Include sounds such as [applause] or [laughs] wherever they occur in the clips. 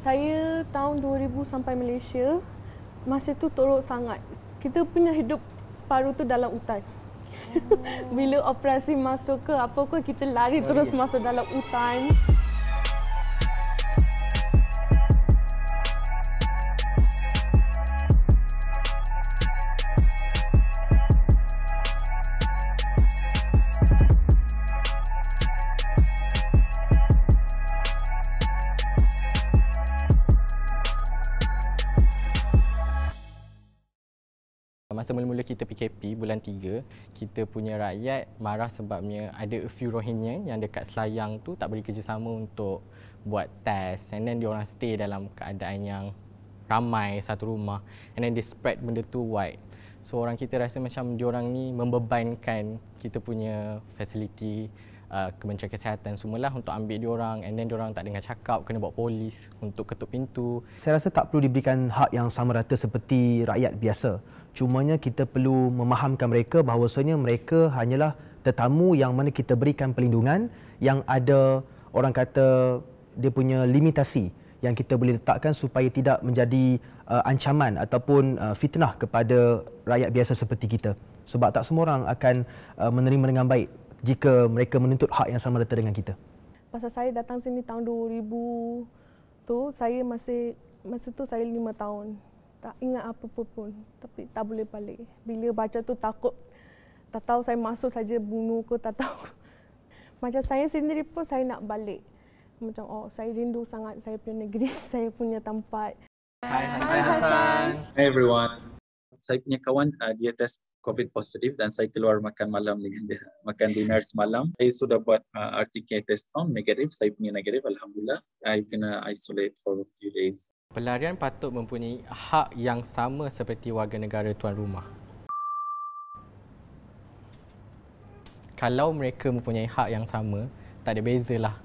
saya tahun 2000 sampai Malaysia masa tu teruk sangat. Kita punya hidup separuh tu dalam hutan. Oh. [laughs] Bila operasi masuk ke apa ke kita lari oh, terus yeah. masuk dalam hutan. Oh. Masa mula-mula kita PKP bulan 3, kita punya rakyat marah sebabnya ada a few Rohingya yang dekat Selayang tu tak beri kerjasama untuk buat test and then diorang stay dalam keadaan yang ramai satu rumah and then they spread benda tu wide. So orang kita rasa macam diorang ni membebankan kita punya facility uh, kementerian kesihatan semualah untuk ambil diorang and then diorang tak dengar cakap kena bawa polis untuk ketuk pintu. Saya rasa tak perlu diberikan hak yang sama rata seperti rakyat biasa cumanya kita perlu memahamkan mereka bahawasanya mereka hanyalah tetamu yang mana kita berikan perlindungan yang ada orang kata dia punya limitasi yang kita boleh letakkan supaya tidak menjadi uh, ancaman ataupun uh, fitnah kepada rakyat biasa seperti kita sebab tak semua orang akan uh, menerima dengan baik jika mereka menuntut hak yang sama rata dengan kita pasal saya datang sini tahun 2000 tu saya masih masa tu saya lima tahun tak ingat apa-apa pun tapi tak boleh balik bila baca tu takut tak tahu saya masuk saja bunuh ke tak tahu [laughs] macam saya sendiri pun saya nak balik macam oh saya rindu sangat saya punya negeri [laughs] saya punya tempat Hai Hasan. Hai Hasan. Hey everyone. Saya punya kawan uh, dia test COVID positif dan saya keluar makan malam dengan dia. Makan dinner semalam. Saya sudah buat uh, RTK test on negatif. Saya punya negatif. Alhamdulillah. I kena isolate for a few days. Pelarian patut mempunyai hak yang sama seperti warga negara tuan rumah. Kalau mereka mempunyai hak yang sama, tak ada bezalah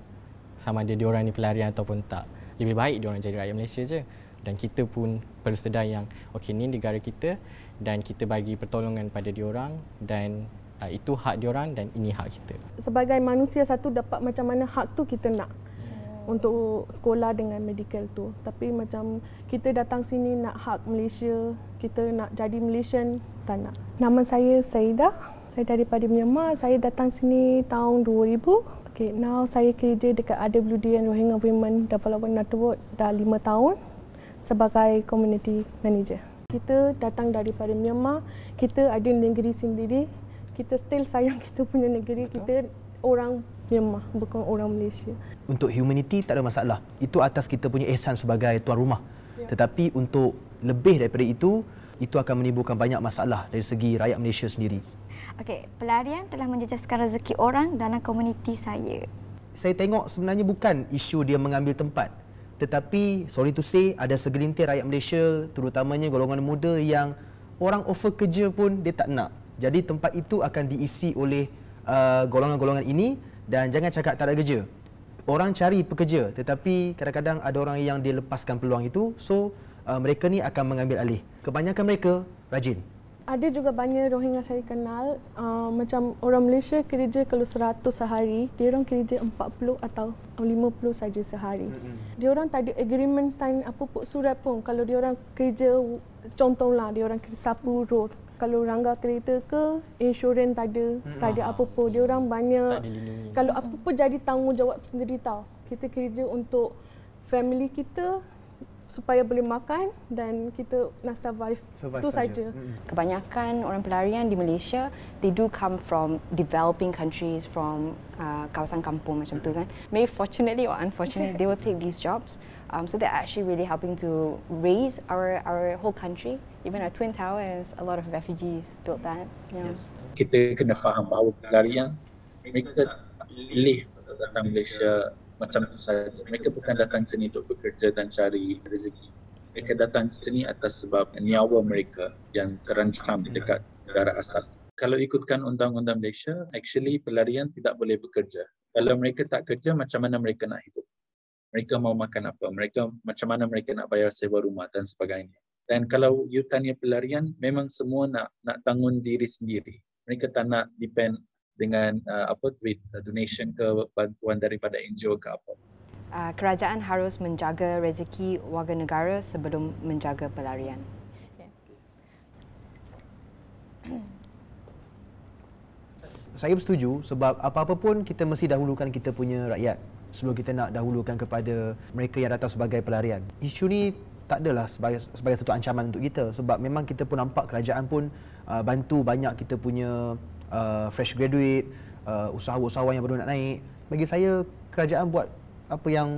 sama ada diorang ni pelarian ataupun tak. Lebih baik dia orang jadi rakyat Malaysia je. Dan kita pun perlu sedar yang okey ni negara kita dan kita bagi pertolongan pada orang dan uh, itu hak orang dan ini hak kita. Sebagai manusia satu dapat macam mana hak tu kita nak untuk sekolah dengan medical tu. Tapi macam kita datang sini nak hak Malaysia, kita nak jadi Malaysian, tak nak. Nama saya Saida. Saya daripada Myanmar. Saya datang sini tahun 2000. Okay, now saya kerja dekat RWD and Rohingya Women Development Network dah lima tahun sebagai community manager. Kita datang daripada Myanmar, kita ada negeri sendiri, kita still sayang [laughs] kita punya negeri, kita orang lemah bukan orang Malaysia. Untuk humanity tak ada masalah. Itu atas kita punya ihsan sebagai tuan rumah. Ya. Tetapi untuk lebih daripada itu, itu akan menimbulkan banyak masalah dari segi rakyat Malaysia sendiri. Okey, pelarian telah menjejaskan rezeki orang dalam komuniti saya. Saya tengok sebenarnya bukan isu dia mengambil tempat. Tetapi, sorry to say, ada segelintir rakyat Malaysia, terutamanya golongan muda yang orang offer kerja pun dia tak nak. Jadi tempat itu akan diisi oleh uh, golongan-golongan ini dan jangan cakap tak ada kerja. Orang cari pekerja tetapi kadang-kadang ada orang yang dilepaskan peluang itu. So uh, mereka ni akan mengambil alih. Kebanyakan mereka rajin. Ada juga banyak Rohingya saya kenal uh, macam orang Malaysia kerja kalau 100 sehari, dia orang kerja 40 atau 50 saja sehari. Dia orang tak ada agreement sign apa pun surat pun kalau dia orang kerja contohlah dia orang sapu roti kalau rangga kereta ke insurans tak ada hmm. tak ada apa-apa dia orang banyak kalau apa-apa jadi tanggungjawab sendiri tau kita kerja untuk family kita supaya boleh makan dan kita nak survive, survive tu saja. Kebanyakan orang pelarian di Malaysia they do come from developing countries from uh, kawasan kampung macam tu kan. Maybe fortunately or unfortunately they will take these jobs. Um, so they're actually really helping to raise our our whole country. Even our twin towers, a lot of refugees built that. You Yes. Kita kena faham bahawa pelarian mereka live dalam Malaysia macam tu saja. Mereka bukan datang sini untuk bekerja dan cari rezeki. Mereka datang sini atas sebab nyawa mereka yang terancam di dekat negara asal. Kalau ikutkan undang-undang Malaysia, actually pelarian tidak boleh bekerja. Kalau mereka tak kerja, macam mana mereka nak hidup? Mereka mau makan apa? Mereka macam mana mereka nak bayar sewa rumah dan sebagainya. Dan kalau you tanya pelarian, memang semua nak nak tanggung diri sendiri. Mereka tak nak depend dengan uh, apa with uh, donation ke bantuan daripada NGO ke apa. Uh, kerajaan harus menjaga rezeki warga negara sebelum menjaga pelarian. [coughs] Saya setuju sebab apa-apa pun kita mesti dahulukan kita punya rakyat sebelum kita nak dahulukan kepada mereka yang datang sebagai pelarian. Isu ni tak adalah sebagai sebagai satu ancaman untuk kita sebab memang kita pun nampak kerajaan pun uh, bantu banyak kita punya uh, fresh graduate, uh, usahawan-usahawan yang baru nak naik. Bagi saya kerajaan buat apa yang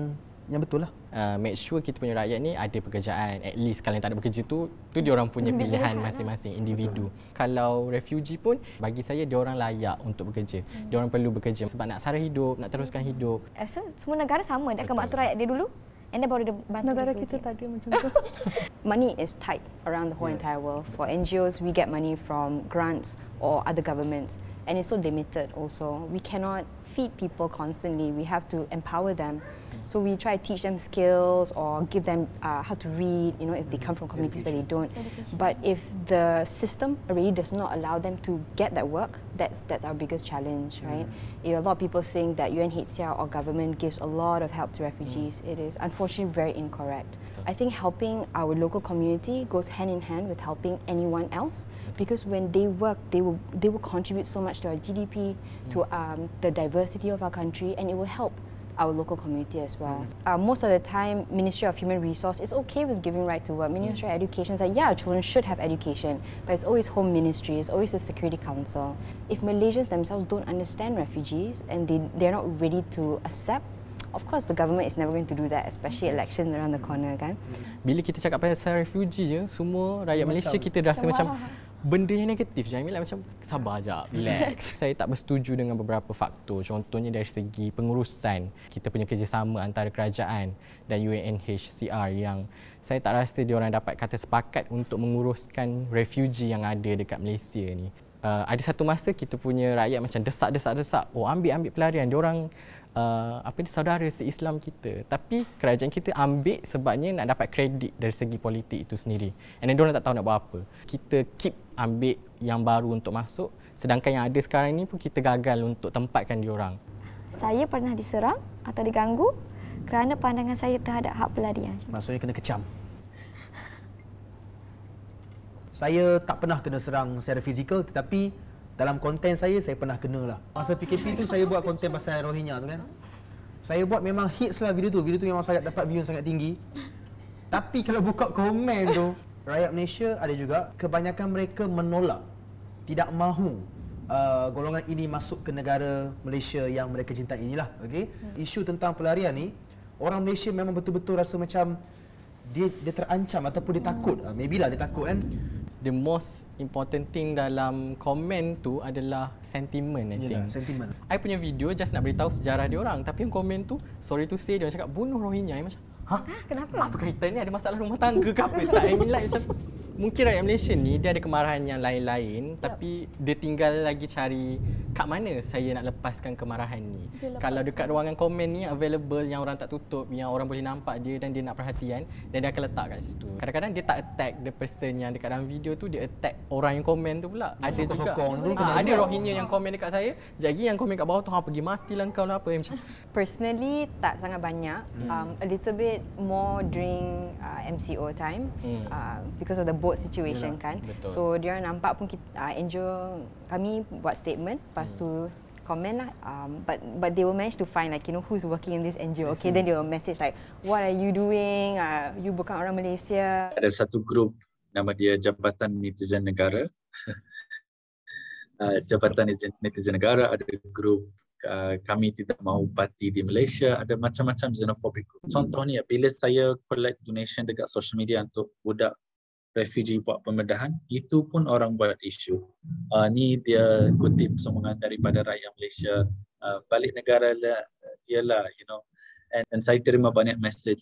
yang betul lah. Uh, make sure kita punya rakyat ni ada pekerjaan. At least kalau yang tak ada pekerja tu, tu dia orang punya pilihan, lah. masing-masing lah. individu. Betul. Kalau refugee pun bagi saya dia orang layak untuk bekerja. Hmm. Dia orang perlu bekerja sebab nak sara hidup, nak teruskan hmm. hidup. Rasa eh, semua negara sama dia akan bantu rakyat dia dulu. And then baru dia bantu negara kita tadi macam tu. [laughs] money is tight around the whole yes. entire world. For NGOs we get money from grants, or other governments. And it's so limited also. We cannot feed people constantly. We have to empower them. So we try to teach them skills or give them uh, how to read, you know, if they come from communities where they don't. But if the system already does not allow them to get that work, that's, that's our biggest challenge, mm. right? Mm. a lot of people think that UNHCR or government gives a lot of help to refugees. Mm. It is unfortunately very incorrect. I think helping our local community goes hand in hand with helping anyone else because when they work, they will, they will contribute so much to our GDP, mm to um, the diversity of our country, and it will help our local community as well. Mm uh, most of the time, Ministry of Human Resource is okay with giving right to work. Ministry mm of Education is like, yeah, children should have education, but it's always Home Ministry, it's always the Security Council. If Malaysians themselves don't understand refugees and they, they're not ready to accept of course the government is never going to do that especially mm. election around the mm. corner kan mm. bila kita cakap pasal refugee je semua rakyat macam, Malaysia kita rasa macam, macam [laughs] benda yang negatif Jamil lah macam sabar aja relax [laughs] saya tak bersetuju dengan beberapa faktor contohnya dari segi pengurusan kita punya kerjasama antara kerajaan dan UNHCR yang saya tak rasa dia orang dapat kata sepakat untuk menguruskan refugee yang ada dekat Malaysia ni Uh, ada satu masa kita punya rakyat macam desak desak desak oh ambil ambil pelarian dia orang uh, apa ni saudara se Islam kita tapi kerajaan kita ambil sebabnya nak dapat kredit dari segi politik itu sendiri and then orang tak tahu nak buat apa kita keep ambil yang baru untuk masuk sedangkan yang ada sekarang ni pun kita gagal untuk tempatkan orang. saya pernah diserang atau diganggu kerana pandangan saya terhadap hak pelarian. Maksudnya kena kecam. Saya tak pernah kena serang secara fizikal tetapi dalam konten saya saya pernah kena lah masa PKP tu saya buat konten pasal Rohingya tu kan saya buat memang hits lah video tu video tu memang sangat dapat view sangat tinggi tapi kalau buka komen tu rakyat Malaysia ada juga kebanyakan mereka menolak tidak mahu uh, golongan ini masuk ke negara Malaysia yang mereka cintai inilah okay? Hmm. isu tentang pelarian ni orang Malaysia memang betul-betul rasa macam dia dia terancam ataupun dia takut ah, maybe lah dia takut kan the most important thing dalam komen tu adalah sentiment I Yalah, think. sentiment. I punya video just nak beritahu sejarah dia orang tapi yang komen tu sorry to say dia orang cakap bunuh rohinya macam Hah? Ha? Kenapa? Apa kaitan ni? Ada masalah rumah tangga ke apa? [laughs] tak, I mean like macam mungkin rakyat Malaysia ni dia ada kemarahan yang lain-lain yep. tapi dia tinggal lagi cari kat mana saya nak lepaskan kemarahan ni. Lepas Kalau dekat ruangan komen ni available yang orang tak tutup yang orang boleh nampak dia dan dia nak perhatian dan dia akan letak kat situ. Kadang-kadang dia tak attack the person yang dekat dalam video tu dia attack orang yang komen tu pula. Ada ah, Sokong juga. Sokong tu ha, ada rohinya yang komen dekat saya. Jadi yang komen kat bawah tu hang pergi mati, matilah kau lah apa macam. [laughs] Personally tak sangat banyak. Hmm. Um a little bit more during uh, MCO time hmm. uh, because of the boat situation yeah, kan. Betul. So dia nampak pun kita uh, Angel kami buat statement lepas hmm. tu komen lah um, but but they will manage to find like you know who's working in this NGO okay yes. then they will message like what are you doing uh, you bukan orang Malaysia ada satu group nama dia Jabatan Netizen Negara uh, [laughs] Jabatan Netizen Negara ada group uh, kami tidak mahu parti di Malaysia ada macam-macam xenophobic group contohnya bila saya collect donation dekat social media untuk budak refugee buat pembedahan itu pun orang buat isu uh, ni dia kutip sumbangan daripada rakyat Malaysia uh, balik negara lah dia lah. you know and, and saya terima banyak message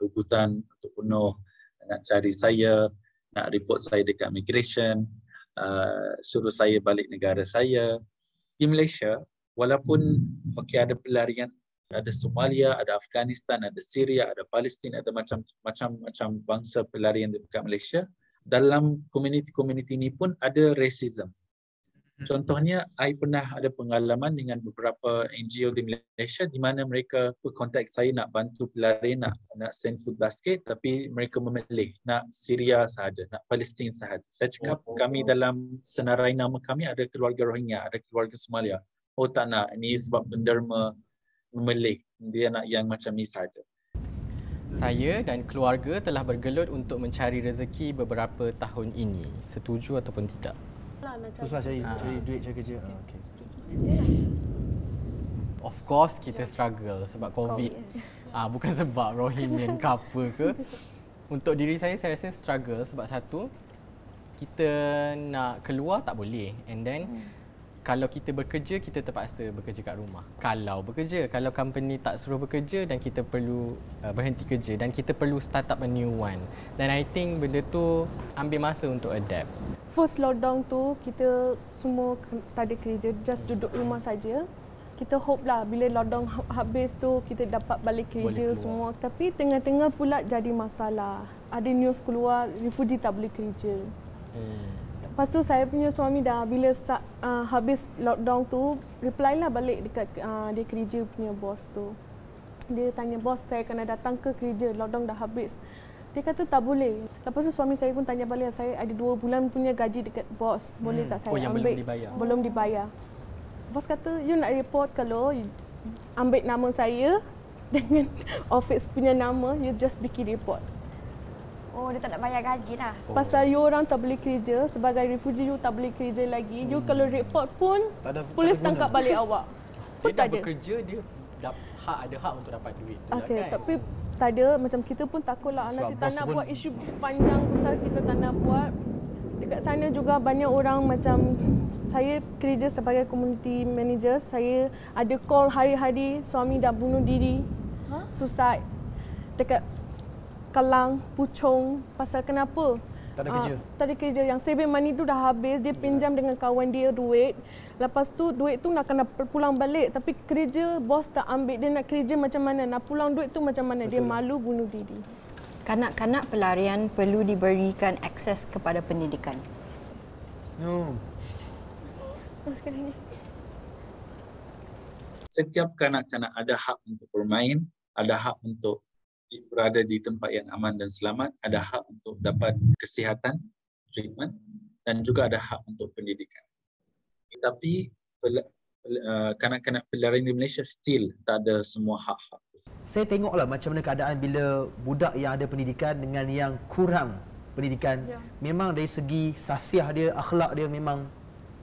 ugutan untuk penuh nak cari saya nak report saya dekat migration uh, suruh saya balik negara saya di Malaysia walaupun okay, ada pelarian ada Somalia, ada Afghanistan, ada Syria, ada Palestin, ada macam-macam macam bangsa pelarian dekat Malaysia. Dalam komuniti-komuniti ini pun ada racism. Hmm. Contohnya, saya pernah ada pengalaman dengan beberapa NGO di Malaysia di mana mereka berkontak saya nak bantu pelarian nak, nak send food basket tapi mereka memilih nak Syria sahaja, nak Palestin sahaja. Saya cakap oh. kami dalam senarai nama kami ada keluarga Rohingya, ada keluarga Somalia. Oh tak nak, ini sebab penderma memilih dia nak yang macam ni saja. Saya dan keluarga telah bergelut untuk mencari rezeki beberapa tahun ini. Setuju ataupun tidak? Lah, Susah cari, ha. cari duit cari kerja. Ah, okay. Lah. Of course kita struggle sebab COVID. [laughs] Ah ha, bukan sebab Rohingya, yang kapa ke. Untuk diri saya saya rasa struggle sebab satu kita nak keluar tak boleh and then hmm kalau kita bekerja kita terpaksa bekerja kat rumah kalau bekerja kalau company tak suruh bekerja dan kita perlu uh, berhenti kerja dan kita perlu start up a new one dan i think benda tu ambil masa untuk adapt first lockdown tu kita semua tak ada kerja just duduk rumah saja kita hope lah bila lockdown ha, habis tu kita dapat balik kerja semua tapi tengah-tengah pula jadi masalah ada news keluar refugee tak boleh kerja hmm. Lepas tu saya punya suami dah bila start, uh, habis lockdown tu reply lah balik dekat uh, dia kerja punya bos tu. Dia tanya bos saya kena datang ke kerja lockdown dah habis. Dia kata tak boleh. Lepas tu suami saya pun tanya balik saya ada dua bulan punya gaji dekat bos. Boleh hmm. tak saya oh, ambil? Belum dibayar. Belum dibayar. Bos kata you nak report kalau you ambil nama saya [laughs] dengan office punya nama you just bikin report. Oh, dia tak nak bayar gaji dah. Oh. Pasal you orang tak boleh kerja, sebagai refugee you tak boleh kerja lagi. Hmm. You kalau report pun, tak ada, polis tak tangkap balik [laughs] awak. Dia pun dah tak bekerja, dia dah hak, ada hak untuk dapat duit. Tu lah okay, kan? tapi tak ada. Macam kita pun takutlah so, nanti tak nak buat isu panjang besar kita tak nak buat. Dekat sana juga banyak orang macam saya kerja sebagai community manager. Saya ada call hari-hari suami dah bunuh diri. Huh? Suicide. Dekat Kelang, Puchong, pasal kenapa? Tak ada kerja. Uh, tak ada kerja. Yang saving money tu dah habis, dia pinjam dengan kawan dia duit. Lepas tu duit tu nak kena pulang balik tapi kerja bos tak ambil dia nak kerja macam mana? Nak pulang duit tu macam mana? Betul. Dia malu bunuh diri. Kanak-kanak pelarian perlu diberikan akses kepada pendidikan. No. Oh, sekali ni. Setiap kanak-kanak ada hak untuk bermain, ada hak untuk berada di tempat yang aman dan selamat, ada hak untuk dapat kesihatan, treatment, dan juga ada hak untuk pendidikan. Tetapi uh, kanak-kanak pelarian di Malaysia still tak ada semua hak-hak. Saya tengoklah macam mana keadaan bila budak yang ada pendidikan dengan yang kurang pendidikan. Ya. Memang dari segi sasiah dia, akhlak dia memang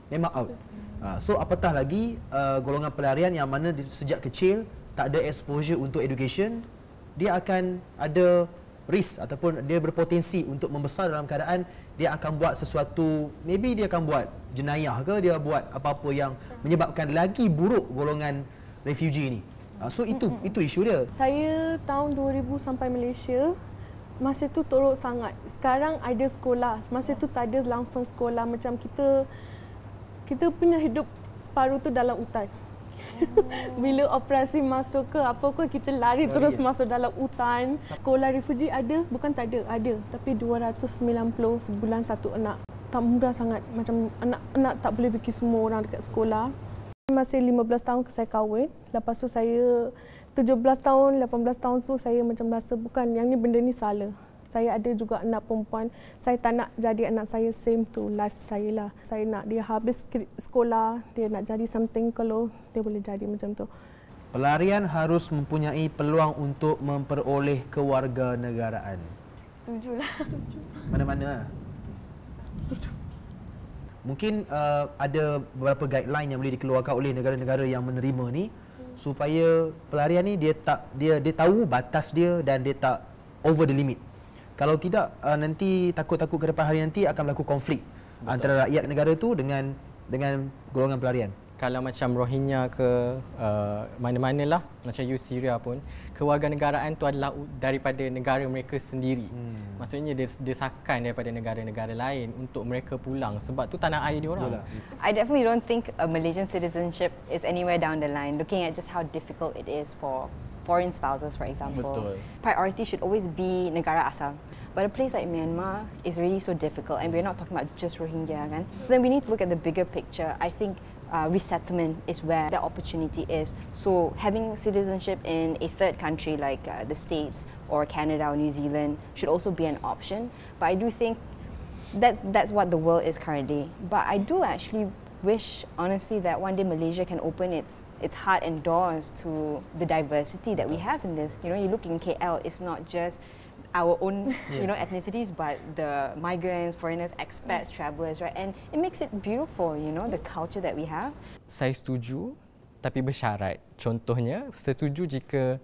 memang out. Ah, so apatah lagi uh, golongan pelarian yang mana sejak kecil tak ada exposure untuk education dia akan ada risk ataupun dia berpotensi untuk membesar dalam keadaan dia akan buat sesuatu maybe dia akan buat jenayah ke dia buat apa-apa yang menyebabkan lagi buruk golongan refugee ini. Ah, so itu itu isu dia saya tahun 2000 sampai Malaysia masa tu teruk sangat sekarang ada sekolah masa tu tak ada langsung sekolah macam kita kita punya hidup separuh tu dalam hutan [laughs] bila operasi masuk ke apa ke kita lari oh, terus iya. masuk dalam hutan. Sekolah refugi ada bukan tak ada, ada tapi 290 sebulan satu anak. Tak mudah sangat macam anak-anak tak boleh pergi semua orang dekat sekolah. Masih 15 tahun ke saya kahwin. Lepas tu saya 17 tahun, 18 tahun tu saya macam rasa bukan yang ni benda ni salah saya ada juga anak perempuan saya tak nak jadi anak saya same to life saya lah saya nak dia habis sekolah dia nak jadi something kalau dia boleh jadi macam tu pelarian harus mempunyai peluang untuk memperoleh kewarganegaraan Setuju lah. mana-mana lah. mungkin uh, ada beberapa guideline yang boleh dikeluarkan oleh negara-negara yang menerima ni supaya pelarian ni dia tak dia dia tahu batas dia dan dia tak over the limit kalau tidak uh, nanti takut-takut ke depan hari nanti akan berlaku konflik Betul. antara rakyat negara tu dengan dengan golongan pelarian. Kalau macam Rohingya ke uh, mana-mana lah, macam you Syria pun, kewarganegaraan tu adalah daripada negara mereka sendiri. Hmm. Maksudnya dia desakan daripada negara-negara lain untuk mereka pulang sebab tu tanah air dia orang. Lah. I definitely don't think a Malaysian citizenship is anywhere down the line looking at just how difficult it is for foreign spouses, for example, Betul. priority should always be negara asal. But a place like Myanmar is really so difficult, and we're not talking about just Rohingya. Kan? Then we need to look at the bigger picture. I think uh, resettlement is where the opportunity is. So having citizenship in a third country like uh, the States or Canada or New Zealand should also be an option. But I do think that's that's what the world is currently. But I do actually wish honestly that one day Malaysia can open its its heart and doors to the diversity that we have in this. You know, you look in KL, it's not just our own yes. [laughs] you know ethnicities but the migrants foreigners expats yes. travelers right and it makes it beautiful you know the culture that we have saya setuju tapi bersyarat contohnya setuju jika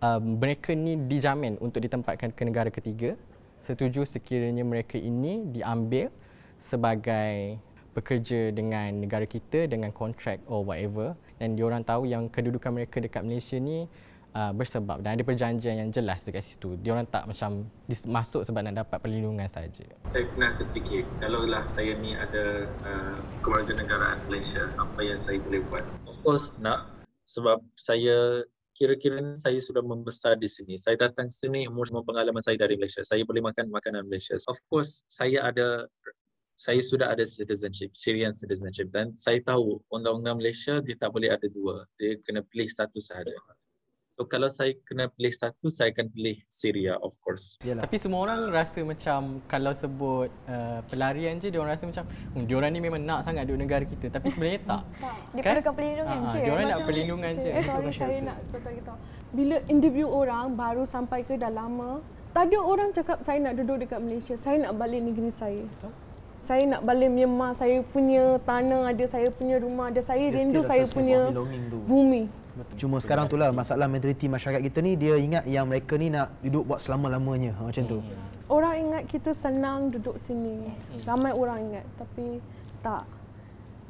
um, mereka ni dijamin untuk ditempatkan ke negara ketiga setuju sekiranya mereka ini diambil sebagai bekerja dengan negara kita dengan kontrak or whatever dan diorang tahu yang kedudukan mereka dekat Malaysia ni uh, bersebab dan ada perjanjian yang jelas dekat situ. Diorang tak macam masuk sebab nak dapat perlindungan saja. Saya pernah terfikir kalau lah saya ni ada uh, keluarga negaraan Malaysia apa yang saya boleh buat? Of course nak sebab saya kira-kira saya sudah membesar di sini. Saya datang sini umur semua pengalaman saya dari Malaysia. Saya boleh makan makanan Malaysia. Of course, saya ada saya sudah ada citizenship, Syrian citizenship dan saya tahu undang-undang Malaysia dia tak boleh ada dua. Dia kena pilih satu sahaja. So kalau saya kena pilih satu, saya akan pilih Syria of course. Yalah. Tapi semua orang rasa macam kalau sebut uh, pelarian je, orang rasa macam hmm, diorang ni memang nak sangat duduk negara kita. Tapi sebenarnya [laughs] tak. tak. Dia kan? perlukan pelindungan Aa, ah, ah, je. Diorang macam nak pelindungan je. Sorry, saya, saya nak kata kita, Bila interview orang baru sampai ke dah lama, tak ada orang cakap saya nak duduk dekat Malaysia. Saya nak balik negeri saya. Betul saya nak balik Myanmar, saya punya tanah ada, saya punya rumah ada, saya dia rindu saya punya bumi. Betul. Cuma Betul. sekarang itulah masalah mentaliti masyarakat kita ni dia ingat yang mereka ni nak duduk buat selama-lamanya ha, macam tu. Hmm. Orang ingat kita senang duduk sini. Hmm. Ramai orang ingat tapi tak.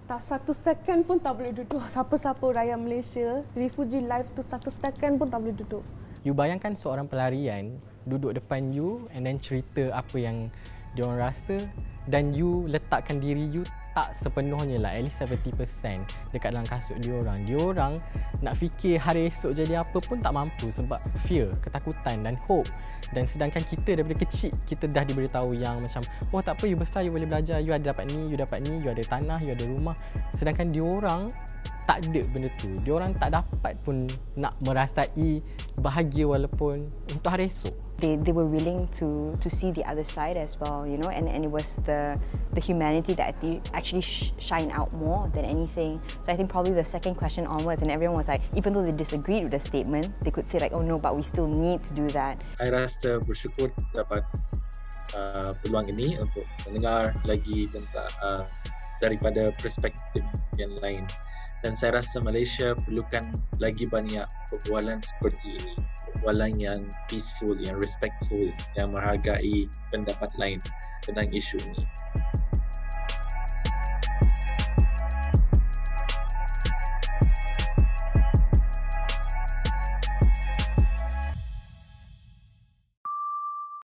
Tak satu second pun tak boleh duduk. Siapa-siapa rakyat Malaysia, refugee life tu satu second pun tak boleh duduk. You bayangkan seorang pelarian duduk depan you and then cerita apa yang dia rasa dan you letakkan diri you tak sepenuhnya lah at least 70% dekat dalam kasut dia orang. Dia orang nak fikir hari esok jadi apa pun tak mampu sebab fear, ketakutan dan hope. Dan sedangkan kita daripada kecil kita dah diberitahu yang macam oh tak apa you besar you boleh belajar, you ada dapat ni, you dapat ni, you ada tanah, you ada rumah. Sedangkan dia orang tak ada benda tu. Dia orang tak dapat pun nak merasai bahagia walaupun untuk hari esok. they, they were willing to, to see the other side as well, you know, and, and it was the, the humanity that actually sh shine out more than anything. So I think probably the second question onwards, and everyone was like, even though they disagreed with the statement, they could say like, oh no, but we still need to do that. I rasa bersyukur dapat uh, peluang ini untuk mendengar lagi tentang uh, daripada perspektif yang lain. Dan saya rasa Malaysia perlukan lagi banyak perbualan seperti ini. perbualan yang peaceful, yang respectful, yang menghargai pendapat lain tentang isu ini.